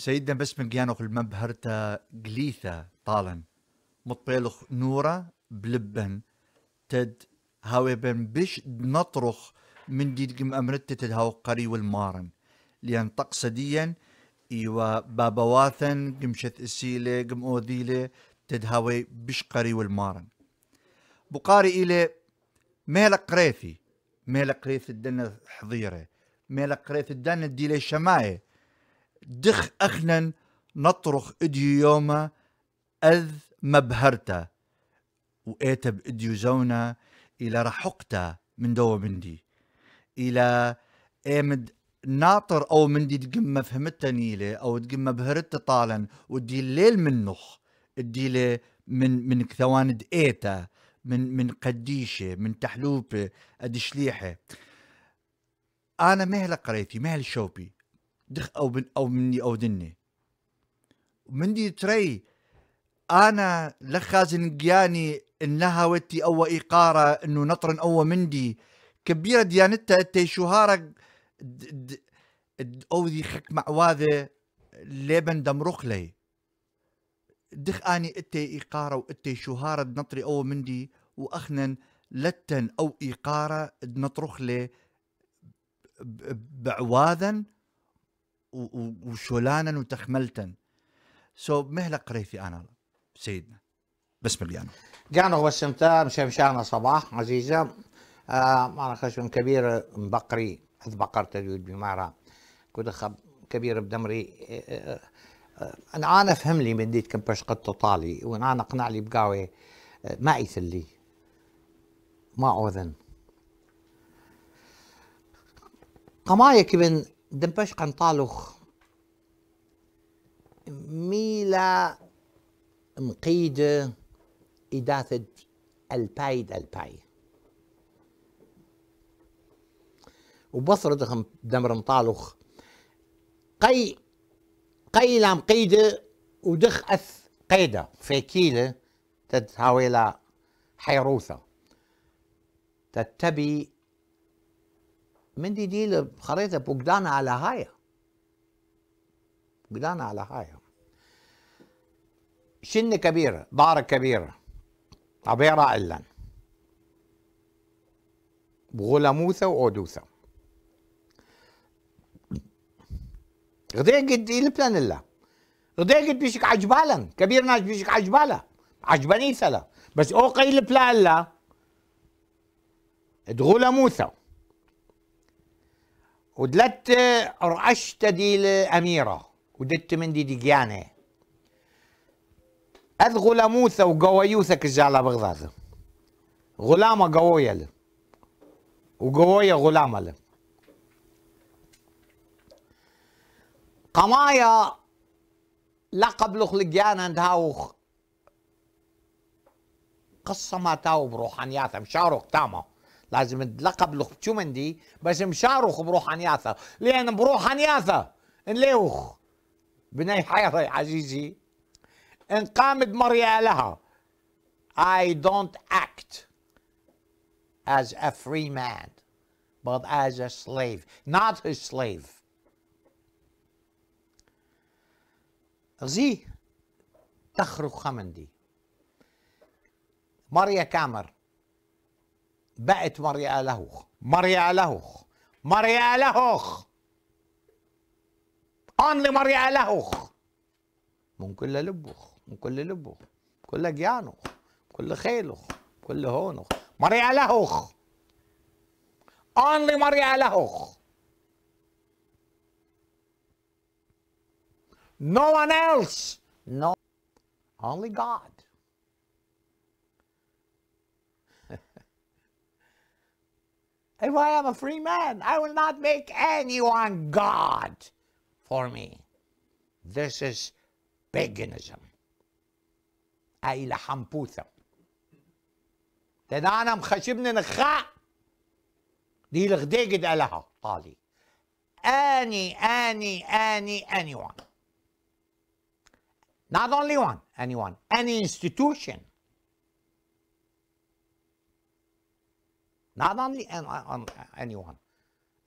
سيدنا بس من المبهر المبهرتا قليثا طالن مطبيلخ نورا بلبن تد هاوي بن بش نطرخ من ديدقم أمرت تد هاو قري والمارن لأن تقصديا إيوا بابا بابواثن قمشت إسيلة قم اوذيلي تد هاوي بش قري والمارن بقاري إلي ميل قريثي ميل قريث الدنة حضيرة ميل قريث الدنة ديلي شمايه دخ أخنا نطرخ إديو يوما أذ مبهرتا وإيتب إديو زونا إلى رحقتا من دو مندي إلى آمد ناطر أو مندي تقمة فهمتها نيلة أو تقمة بهرتا طالا ودي الليل منخ الديلة من من كثواند ايتا من من قديشة من تحلوبة ادي شليحة أنا مهل قريتي مهل شوبي دخ او بن او مني او دني مندي تري انا لخازن جياني انها وتي او ايقاره انه نطر او مندي كبيره ديانتها تي شهاره او ذي خك معواذه ليبن دمرخ لي دخ اني اتي ايقاره واتي شهاره نطري او مندي واخنن لتن او ايقاره نطرخ لي بعواذا وشولانا وتخملتا سو مهلا قريثي انا سيدنا بسم الله جانا وسمتا مشمشانا صباح عزيزة آه معنا خشم كبير بقري اذ بقر تجود بمارا كود خب كبير بدمري آه آه, آه، انا انا فهم لي من ديت كم باش قد طالي وانا اقنع لي بقاوي آه، ما يثلي ما اوذن قمايك من دمبشق نطالوخ ميلا مقيدة إداثة البايد الباي وبصر دخم دمر مطالوخ قي قي لام قيدة ودخ أث قيدة في كيلة تتهاويلا حيروثة تتبي من دي دي خريطة بوجدانا على هايا بوجدانا على هايا شنة كبيرة بارة كبيرة عبيرة إيه إلا غلموثة وأودوثة غدي قد لبلان الله غدي قد بيشك عجبالا كبير ناس بيشك عجبالا عجباني ثلا بس أوقي إلا الله تغلموثة ودلت رعشت دي الأميرة ودت من دي ديجانة أذ غلاموثة وقويوثة كجالة بغضاثة غلامة قوية له وقوية غلامة له قمايا لقب لخلقيانا انتهاوخ قصة ما تاو بروحانياتها مشاروخ تامه لازم نتلقب لقبتومن دي باش مشاروخ بروح ياثا لأن بروح ياثا نليوخ بني حيرة يا عزيزي انقامد مريالها I don't act as a free man but as a slave not a slave غزي تخرج خمندي ماريا كامر بقت مريا لهوخ مريا لهوخ مريا لهوخ only مريئة لهوخ من كل لبوخ من كل لبوخ كل جيانوخ كل خيلوخ كل هونوخ مريا لهوخ only مريئة لهوخ no one else no only God If I am a free man, I will not make anyone God for me. This is paganism. أي لحنبوثة. لأن أنا مخشبني نخاء دي الغدي قد Any, any, any, anyone. Not only one, anyone, any institution Not only on anyone.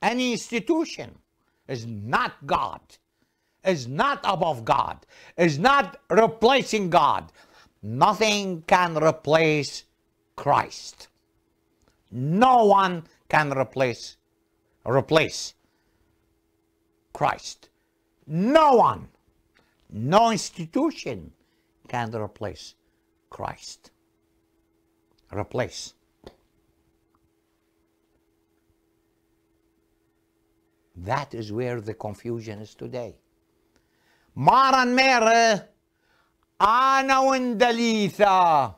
Any institution is not God, is not above God, is not replacing God. Nothing can replace Christ. No one can replace replace Christ. No one, no institution can replace Christ. Replace. That is where the confusion is today. مرة ana wendalitha وندليثة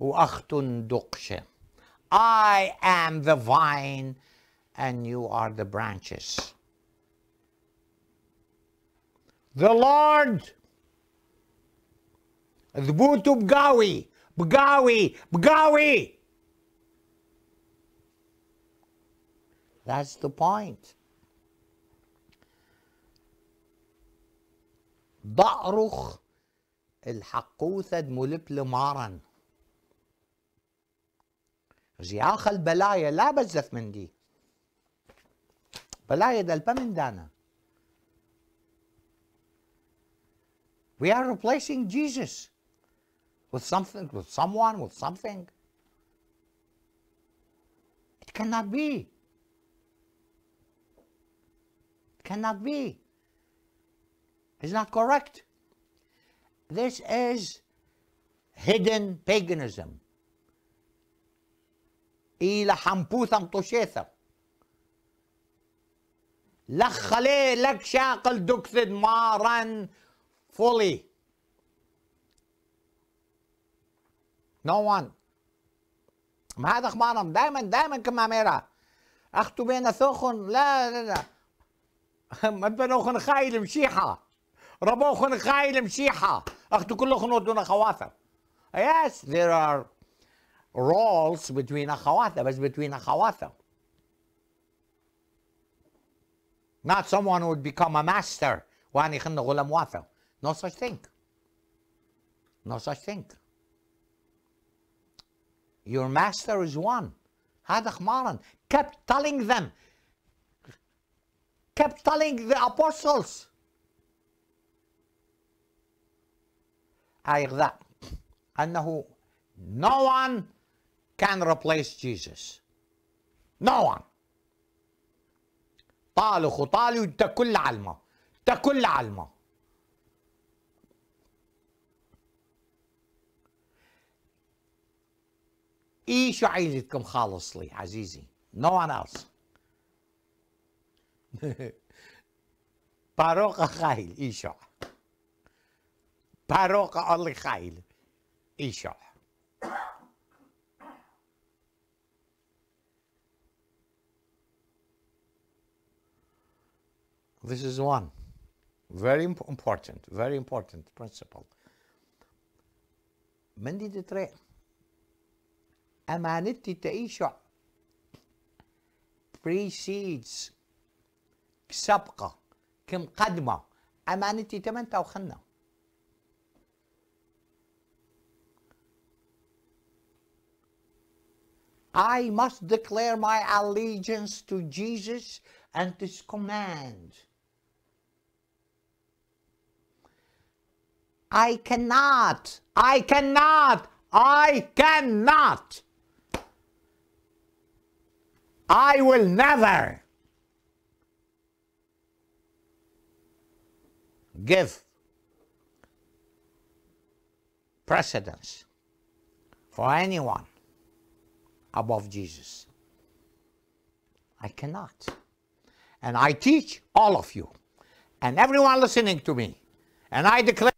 وأخت دقشة. I am the vine and you are the branches. The Lord اثبتوا بقاوي بقاوي بقاوي That's the point. ضأرخ الحقوثد ملبل مارن جياخ البلايا لا بزف من دي بلايا دل بمن دانا We are replacing Jesus with something, with someone, with something. It cannot be. Cannot be. It's not correct. This is hidden paganism. إلى حنبوثم طشيثة لخلي لك شاقل دكثد مارا fully. No one. ما هذا أخبارهم دائما دائما كما ميرا أخت بين ثوخ لا لا لا مبنا خن خايل مشيحة ربو خن خايل مشيحة أختو كل خن دون خواثر Yes, there are roles between أخواتها بس between أخواتها Not someone who would become a master وأنا خن غلام واثر No such thing No such thing Your master is one هذا خمارا kept telling them kept telling the apostles غير ذا أنه no one can replace Jesus no one طالوا خطالي كل علمه كل علمه ايش عيلتكم خالص لي عزيزي no one else Paroka Isha. Paroka Ali Isha. This is one very imp important, very important principle. من دي تتري أمانتي تعيشة precedes سبقة كم قدمة أمانتي تمن I must declare my allegiance to Jesus and his command. I cannot, I cannot, I cannot. I will never. give precedence for anyone above Jesus. I cannot. And I teach all of you and everyone listening to me. And I declare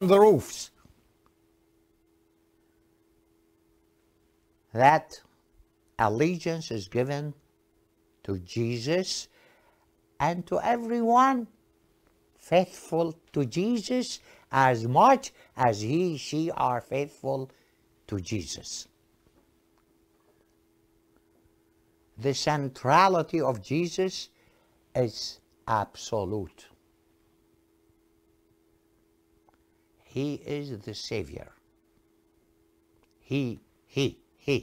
on the roofs that allegiance is given to Jesus and to everyone faithful to Jesus as much as he, she are faithful to Jesus. The centrality of Jesus is absolute. He is the Savior. He, he, he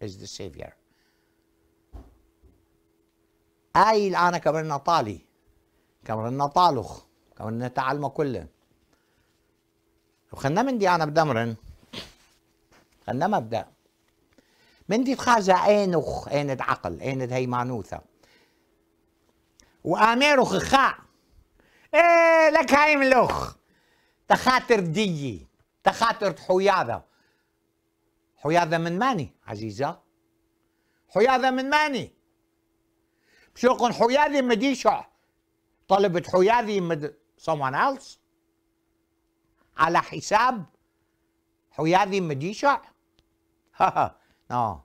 is the Savior. آي الآن كبرنا طالي كبرنا طالخ كون نتعلمه كله وخلنا من دي أنا بدمرن خلنا مبدأ من دي تخازا آنخ آند عقل آند هي معنوثة وآميرخ خا إيه لك هاي ملوخ تخاطر ديي تخاطر حياذة حياذة من ماني عزيزة حياذة من ماني بشوق حياذي مديشع طلبة حياذي مد someone else على حساب حيادي مديشة no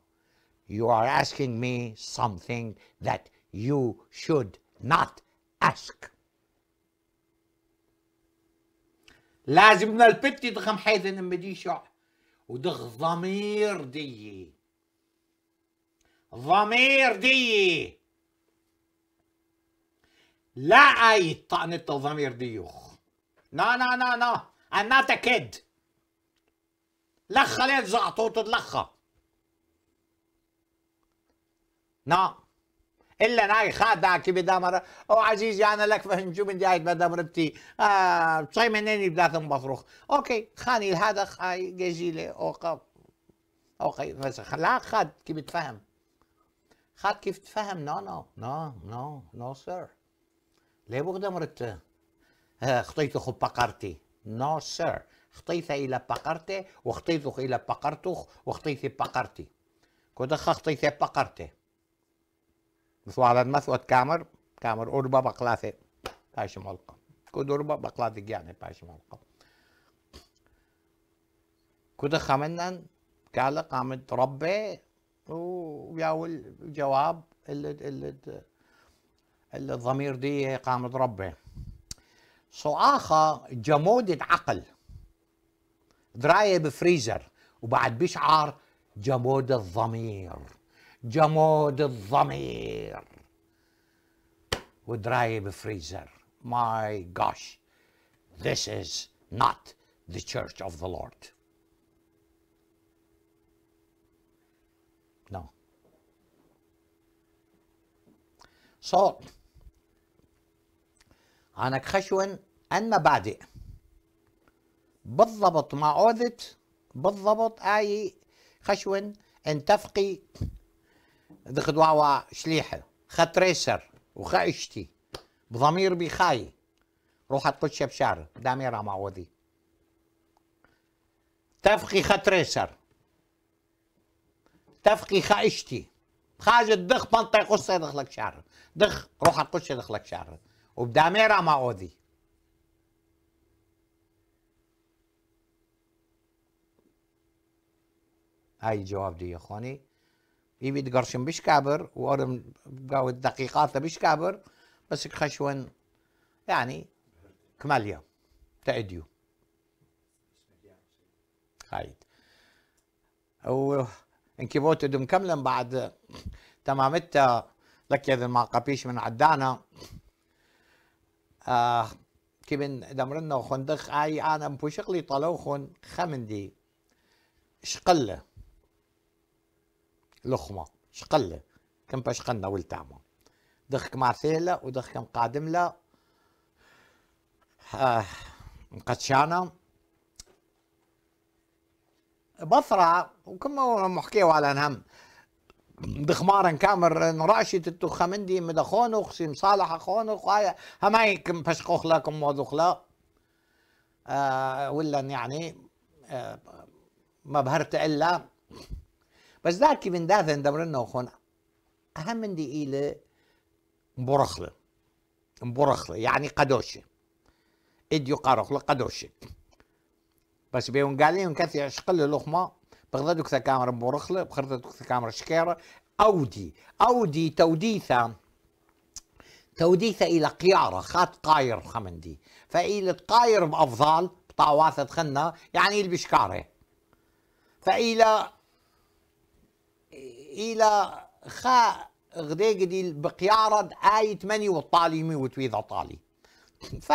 you are asking me something that you should not ask لازم البت يدغم حيدن مديشة ودخ ضمير دي ضمير دي لا يطعن التضامير ديوخ نا نا نا نا I'm not a kid ليه زعطوط اللخة نا الا ناي بدا مرة او عزيزي انا لك فهم شو دايت بدا مرتي آه صايم انني بلاد بصرخ اوكي خاني هذا خاي جيجيلي اوقف اوكي بس لا خاد كيف تفهم خاد كيف تفهم نو نو نو نو نو سير دمرت مرت خو بقرتي نو سير خطيت الى بقرتي وخطيت الى بقرتخ وخطيتي بقرتي كنت خطيتي بقرتي هذا مثوت كامر كامر اوربا بقلاثة باش ملقى كود أربا بقلاثة يعني باش ملقى كود منن قال قامت ربي وياول الجواب اللي اللي الضمير دي قامت ربه صعاخة جمودة عقل دراية بفريزر وبعد بشعار جمود الضمير جمود الضمير ودراية بفريزر my gosh this is not the church of the Lord no so أنا خشون أن مبادئ بالضبط ما عودت بالضبط آي خشون أن تفقي دخد واوا شليحة ريسر وخاشتي بضمير بخاي روح تقدش بشعر داميرا معوذي تفقي ريسر تفقي خاشتي خاج الدخ بنطي قصة يدخلك شعر دخ روح تقدش يدخلك شعر وبدا اعمرها ما اودي هاي الجواب دي يا اخواني بيد قرشن بش كابر وارم قاود دقيقات بش كابر بس خشون يعني كماليا تعديو خايد وانكبوت دم كملن بعد تمامتا لك يذن ما قبيش من عدانا آه، كيبن دمرنا وخندق اي انا مبوشق لي طلو خون خمندي شقله لخمه شقله كم بشقلنا ولتعمه دخك مارثيلا ودخك مقادم لا آه مقدشانا بصرة وكم محكيه على نهم دخمارا كامر نراشي تتو مندي مدا خونخ سيم صالح خونخ وهاي هماي كم فشقوخ لكم موضوخ لا آه ولا يعني آه ما بهرت الا بس ذاك من داثن دمرنا وخونا اهم من دي إيلة مبرخلة مبرخلة يعني قدوشة اديو قارخلة قدوشة بس بيون قالين كثير اشقل لخمه بغضا دوك تكامر مورخلة بغدا دوك تكامر شكيرة أودي أودي توديثة توديثة إلى قيارة خات قاير خمندي فإلى قاير بأفضل بطاواثة خنا يعني البشكارة فإلى إلى خا غديق دي بقيارة آي 8 وطالي مي وتويذا طالي ف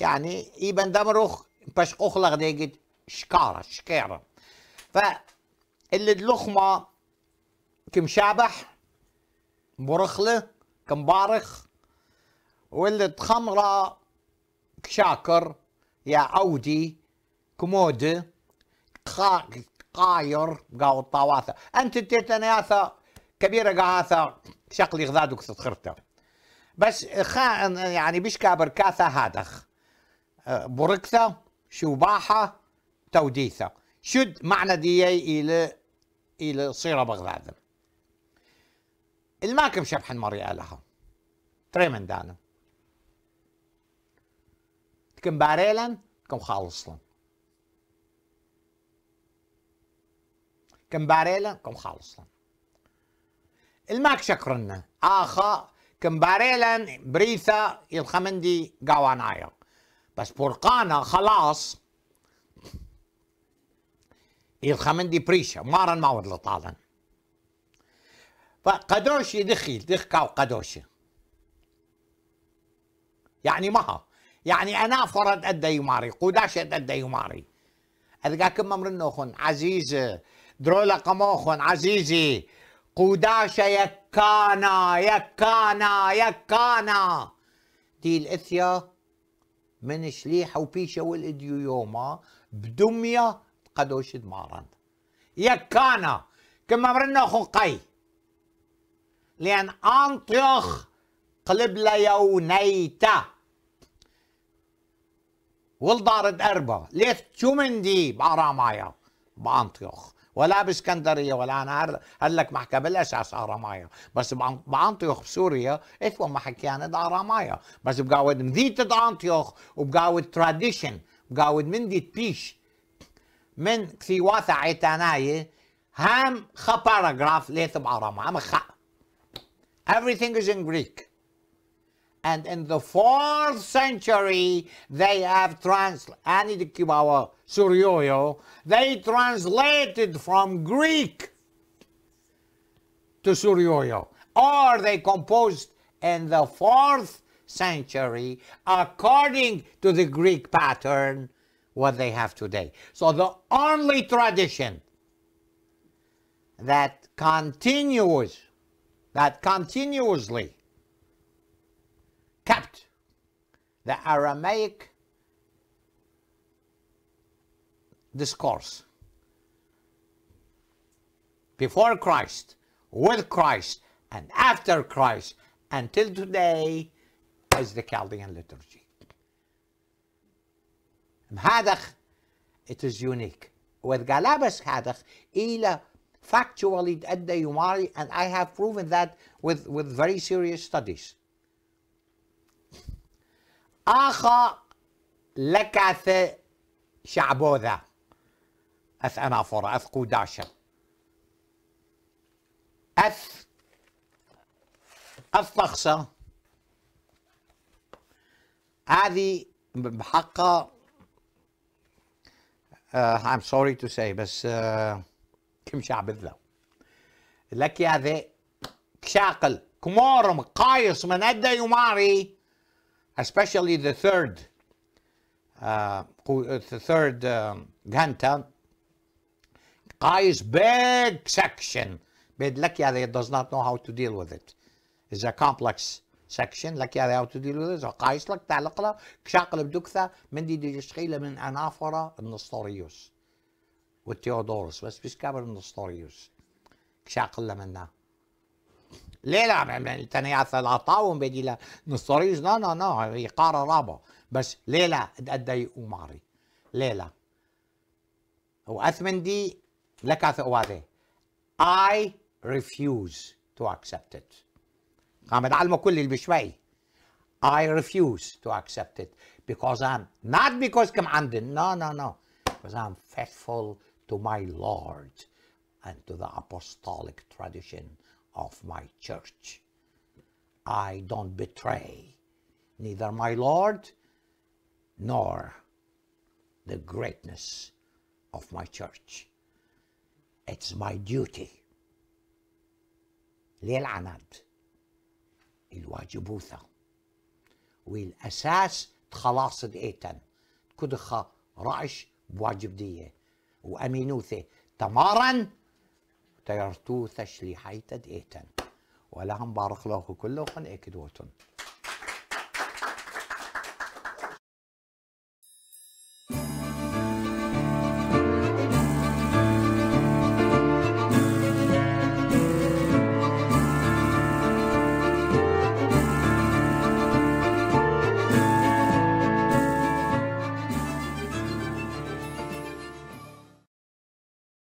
يعني إبن باش أخلق ديقد شكارة شكارة فاللي كم كمشابح برخله كمبارخ واللي تخمره كشاكر يا عودي كموده قاير قاو الطواثة انت ياثا كبيرة قاثة شقلي غذاد وكسد بس خا يعني بشكا كاثا هادخ أه، بركثة شوباحة توديثة شد معنى معنديي إلى إلى صيرة بغداد الماكم شبح مريئة لها تريمن دانا كم باريلا كم خالصلن كم باريلا كم خالصلن الماك شكرنا آخا كم باريلا بريثا يلخمندي قوانايا بس بورقانا خلاص دي بريشة مارن ماور لطالن فقدوشي دخيل دخكا وقدوشي يعني مها يعني أنا فرد أدى يماري قداش أدى يماري أذكاكم ممرنوخن عزيزة درولة قموخن عزيزي قداش يكانا يكانا يكانا دي الإثيا من شليحة وبيشة والإديو يوما بدمية قدوش دمارن يكانا كما مرنا قي لأن أنطيخ قلب يونيتا والدارد أربا ليت شو دي بأرامايا بأنطيخ ولا باسكندرية ولا أنا هل لك محكى بالأساس أرامايا بس بانطيخ بسوريا اثوا ما حكيانا أرامايا بس بقاود مذيتة آنطيخ وبقاود تراديشن بقاود من دي تبيش men kthiwatha etanaye ham kha paragraph lethe b'aram ham kha. Everything is in Greek. And in the fourth century, they have translated, Anidikibawa Suryoyo, they translated from Greek to Suryoyo. Or they composed in the fourth century according to the Greek pattern what they have today. So the only tradition that continues, that continuously kept the Aramaic discourse before Christ, with Christ, and after Christ, until today, is the Chaldean liturgy. Mhadach, it is unique. With Galabas Hadach, Ila factually Edda Yumari, and I have proven that with, with very serious studies. آخا لكاث شعبوذا أث أنافورة أث قوداشة أث أث طخصة هذه بحقها Uh, I'm sorry to say بس كم شعب لك يا ذي شاقل كمارم قايص من أدى يماري especially the third uh, uh the third um, Ganta guys big section but lucky they does not know how to deal with it it's a complex سكشن لك يا هاو تو ديل وذ قايس لك تعلق له كشاقل بدكثه من دي دي من انافره النسطوريوس والتيودورس بس بس كابر النسطوريوس كشاقل له ليه لا تنيعث العطاوم بدي نسطوريوس لا لا لا قاره رابع بس ليه لا تأدي وماري ليه لا واثمن دي لك اواذي I refuse to accept it. قام يتعلموا I refuse to accept it because I'm not because commanded. No, no, no. Because I'm faithful to my Lord and to the apostolic tradition of my church. I don't betray neither my Lord nor the greatness of my church. It's my duty. Lil العناد؟ واجبوثا والأساس تخلاص دقيتن كدخة رعش بواجب دية وأمينوثة تمارا تيرتوثة شليحيتا دقيتن ولهم بارك الله كلهم اكدوتن